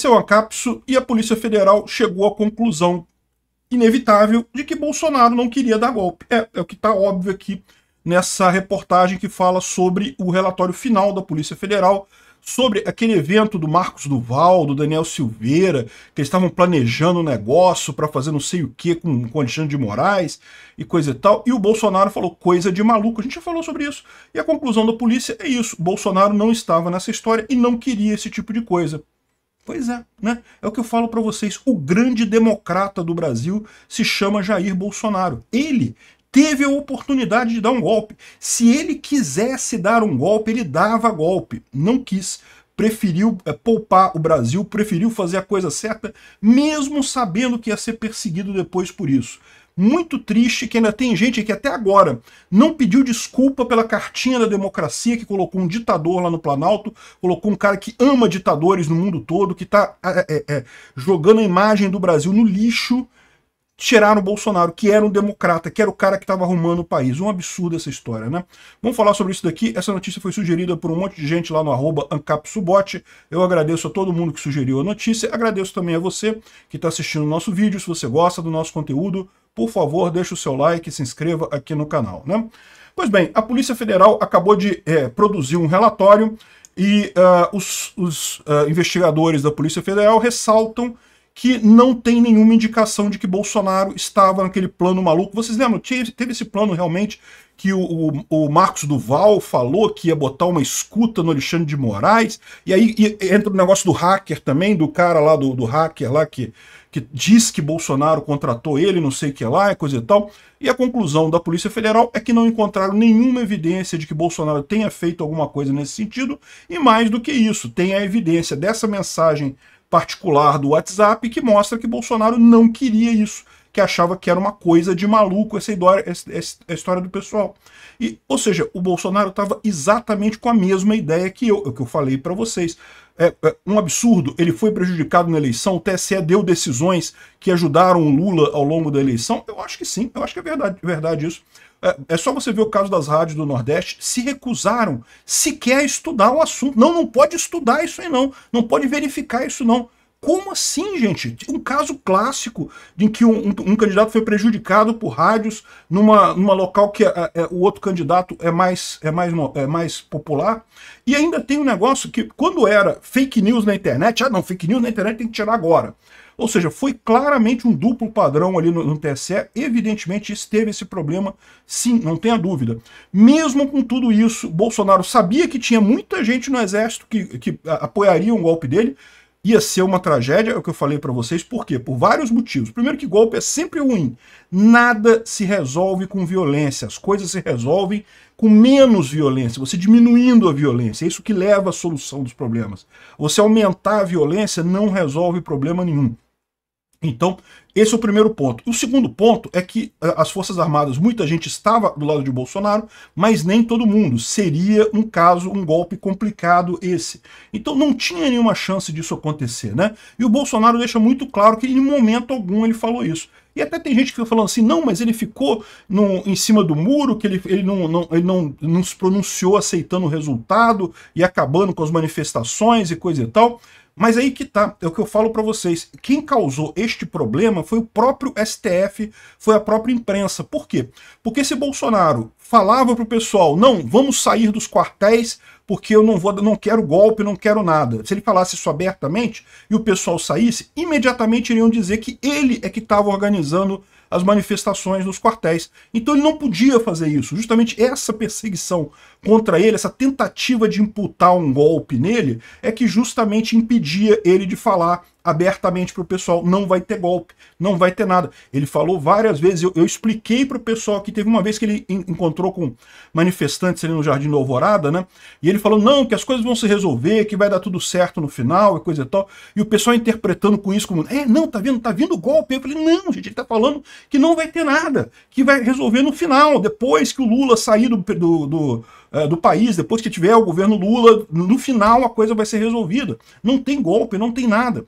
Aconteceu a CAPSO e a Polícia Federal chegou à conclusão inevitável de que Bolsonaro não queria dar golpe. É, é o que está óbvio aqui nessa reportagem que fala sobre o relatório final da Polícia Federal, sobre aquele evento do Marcos Duval, do Daniel Silveira, que eles estavam planejando um negócio para fazer não sei o que com, com Alexandre de Moraes e coisa e tal. E o Bolsonaro falou coisa de maluco. A gente já falou sobre isso. E a conclusão da polícia é isso. Bolsonaro não estava nessa história e não queria esse tipo de coisa. Pois é, né? É o que eu falo para vocês. O grande democrata do Brasil se chama Jair Bolsonaro. Ele teve a oportunidade de dar um golpe. Se ele quisesse dar um golpe, ele dava golpe. Não quis. Preferiu é, poupar o Brasil, preferiu fazer a coisa certa, mesmo sabendo que ia ser perseguido depois por isso muito triste que ainda tem gente que até agora não pediu desculpa pela cartinha da democracia que colocou um ditador lá no Planalto, colocou um cara que ama ditadores no mundo todo, que está é, é, é, jogando a imagem do Brasil no lixo tirar o Bolsonaro, que era um democrata, que era o cara que estava arrumando o país. Um absurdo essa história, né? Vamos falar sobre isso daqui. Essa notícia foi sugerida por um monte de gente lá no arroba AncapSubote. Eu agradeço a todo mundo que sugeriu a notícia. Agradeço também a você que está assistindo o nosso vídeo. Se você gosta do nosso conteúdo, por favor, deixe o seu like e se inscreva aqui no canal, né? Pois bem, a Polícia Federal acabou de é, produzir um relatório e uh, os, os uh, investigadores da Polícia Federal ressaltam que não tem nenhuma indicação de que Bolsonaro estava naquele plano maluco. Vocês lembram? Teve, teve esse plano realmente que o, o, o, Marcos Duval falou que ia botar uma escuta no Alexandre de Moraes, e aí e, entra o negócio do hacker também, do cara lá, do, do hacker lá que, que diz que Bolsonaro contratou ele, não sei o que lá, coisa e tal. E a conclusão da Polícia Federal é que não encontraram nenhuma evidência de que Bolsonaro tenha feito alguma coisa nesse sentido, e mais do que isso, tem a evidência dessa mensagem particular do WhatsApp que mostra que Bolsonaro não queria isso, que achava que era uma coisa de maluco essa história, do pessoal. E, ou seja, o Bolsonaro estava exatamente com a mesma ideia que eu, que eu falei para vocês. É, é, um absurdo, ele foi prejudicado na eleição, o TSE deu decisões que ajudaram o Lula ao longo da eleição. Eu acho que sim, eu acho que é verdade, verdade isso. É, é, só você ver o caso das rádios do Nordeste, se recusaram sequer estudar o assunto. Não, não pode estudar isso aí não, não pode verificar isso não. Como assim, gente? Um caso clássico em que um, um, um candidato foi prejudicado por rádios numa, numa local que a, é, a, é, o outro candidato é mais, é, mais, é mais popular. E ainda tem um negócio que, quando era fake news na internet, ah, não, fake news na internet tem que tirar agora. Ou seja, foi claramente um duplo padrão ali no, no TSE. Evidentemente, esteve esse problema, sim, não tenha dúvida. Mesmo com tudo isso, Bolsonaro sabia que tinha muita gente no Exército que, que apoiaria um golpe dele, ia ser uma tragédia, é o que eu falei para vocês, por quê? Por vários motivos. Primeiro que golpe é sempre ruim. Nada se resolve com violência, as coisas se resolvem com menos violência, você diminuindo a violência, é isso que leva à solução dos problemas. Você aumentar a violência não resolve problema nenhum. Então, esse é o primeiro ponto. O segundo ponto é que eh, as Forças Armadas, muita gente estava do lado de Bolsonaro, mas nem todo mundo. Seria um caso, um golpe complicado esse. Então não tinha nenhuma chance disso acontecer, né? E o Bolsonaro deixa muito claro que em momento algum ele falou isso. E até tem gente que fica falando assim, não, mas ele ficou no, em cima do muro, que ele, ele, não, não, ele não, não se pronunciou aceitando o resultado e acabando com as manifestações e coisa e tal. Mas aí que tá, é o que eu falo para vocês. Quem causou este problema foi o próprio STF, foi a própria imprensa. Por quê? Porque se Bolsonaro falava pro pessoal, não, vamos sair dos quartéis porque eu não vou, não quero golpe, não quero nada. Se ele falasse isso abertamente e o pessoal saísse, imediatamente iriam dizer que ele é que estava organizando as manifestações nos quartéis. Então ele não podia fazer isso. Justamente essa perseguição contra ele, essa tentativa de imputar um golpe nele, é que justamente impedia ele de falar abertamente para o pessoal, não vai ter golpe, não vai ter nada. Ele falou várias vezes, eu, eu expliquei para o pessoal que teve uma vez que ele en encontrou com manifestantes ali no Jardim do Alvorada, né? E ele falou, não, que as coisas vão se resolver, que vai dar tudo certo no final e coisa e tal. E o pessoal interpretando com isso como, é, não, tá vendo, tá vindo golpe. Eu falei, não, gente, ele tá falando que não vai ter nada, que vai resolver no final, depois que o Lula sair do, do, do eh, do país, depois que tiver o governo Lula, no final a coisa vai ser resolvida. Não tem golpe, não tem nada.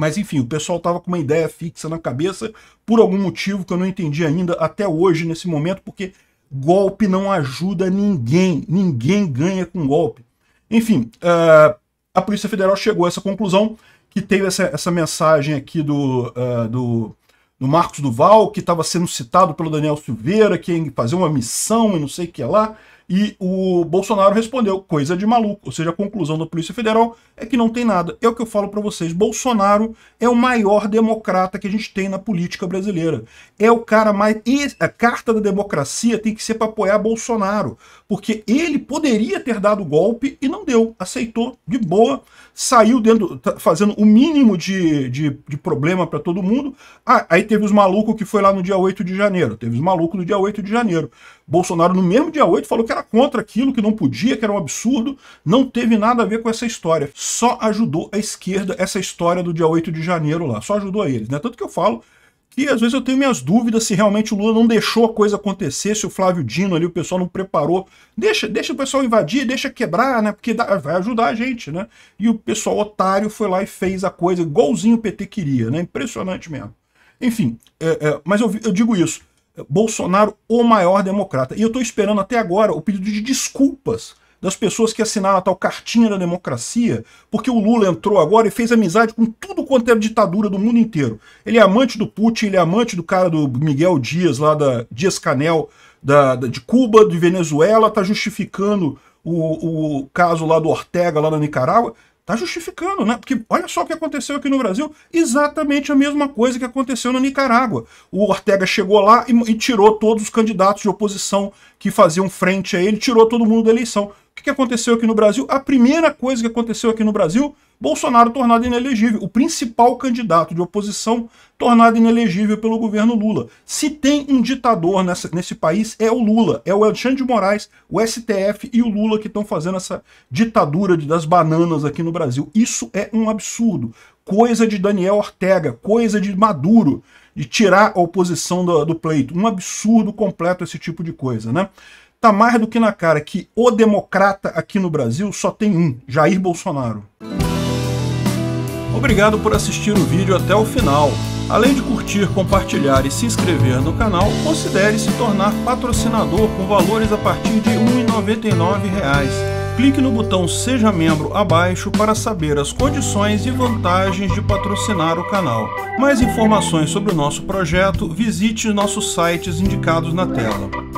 Mas enfim, o pessoal estava com uma ideia fixa na cabeça por algum motivo que eu não entendi ainda até hoje, nesse momento, porque golpe não ajuda ninguém. Ninguém ganha com golpe. Enfim, uh, a Polícia Federal chegou a essa conclusão que teve essa, essa mensagem aqui do, uh, do, do, Marcos Duval, que estava sendo citado pelo Daniel Silveira, que ia fazer uma missão e não sei o que lá. E o Bolsonaro respondeu, coisa de maluco. Ou seja, a conclusão da Polícia Federal é que não tem nada. É o que eu falo para vocês, Bolsonaro é o maior democrata que a gente tem na política brasileira. É o cara mais... E a carta da democracia tem que ser para apoiar Bolsonaro porque ele poderia ter dado o golpe e não deu, aceitou de boa, saiu dentro, tá fazendo o mínimo de, de, de problema para todo mundo. Ah, aí teve os malucos que foi lá no dia 8 de janeiro, teve os malucos no dia 8 de janeiro. Bolsonaro, no mesmo dia 8, falou que era contra aquilo, que não podia, que era um absurdo, não teve nada a ver com essa história. Só ajudou a esquerda essa história do dia 8 de janeiro lá, só ajudou a eles, né? Tanto que eu falo que às vezes eu tenho minhas dúvidas se realmente o Lula não deixou a coisa acontecer, se o Flávio Dino ali, o pessoal não preparou. Deixa, deixa o pessoal invadir, deixa quebrar, né? Porque dá, vai ajudar a gente, né? E o pessoal otário foi lá e fez a coisa igualzinho o PT queria, né? Impressionante mesmo. Enfim, é, é, mas eu, eu digo isso. Bolsonaro, o maior democrata. E eu estou esperando até agora o pedido de desculpas das pessoas que assinaram a tal cartinha da democracia, porque o Lula entrou agora e fez amizade com tudo quanto era ditadura do mundo inteiro. Ele é amante do Putin, ele é amante do cara do Miguel Dias, lá da Dias Canel, da, da de Cuba, de Venezuela, tá justificando o, o caso lá do Ortega, lá na Nicarágua. Tá justificando, né? Porque olha só o que aconteceu aqui no Brasil, exatamente a mesma coisa que aconteceu na Nicarágua. O Ortega chegou lá e, e, tirou todos os candidatos de oposição que faziam frente a ele, tirou todo mundo da eleição. O que aconteceu aqui no Brasil? A primeira coisa que aconteceu aqui no Brasil, Bolsonaro tornado inelegível, o principal candidato de oposição tornado inelegível pelo governo Lula. Se tem um ditador nessa, nesse país, é o Lula, é o Alexandre de Moraes, o STF e o Lula que estão fazendo essa ditadura de, das bananas aqui no Brasil. Isso é um absurdo. Coisa de Daniel Ortega, coisa de Maduro, de tirar a oposição do, do pleito. Um absurdo completo esse tipo de coisa, né? Tá mais do que na cara que o democrata aqui no Brasil só tem um, Jair Bolsonaro. Obrigado por assistir o vídeo até o final. Além de curtir, compartilhar e se inscrever no canal, considere se tornar patrocinador com valores a partir de R$ 1,99 clique no botão Seja Membro abaixo para saber as condições e vantagens de patrocinar o canal. Mais informações sobre o nosso projeto, visite nossos sites indicados na tela.